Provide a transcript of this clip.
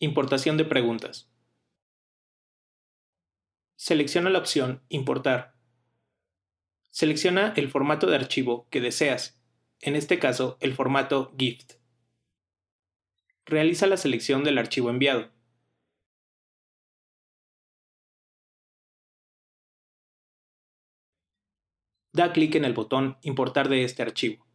Importación de preguntas. Selecciona la opción Importar. Selecciona el formato de archivo que deseas, en este caso el formato GIFT. Realiza la selección del archivo enviado. Da clic en el botón Importar de este archivo.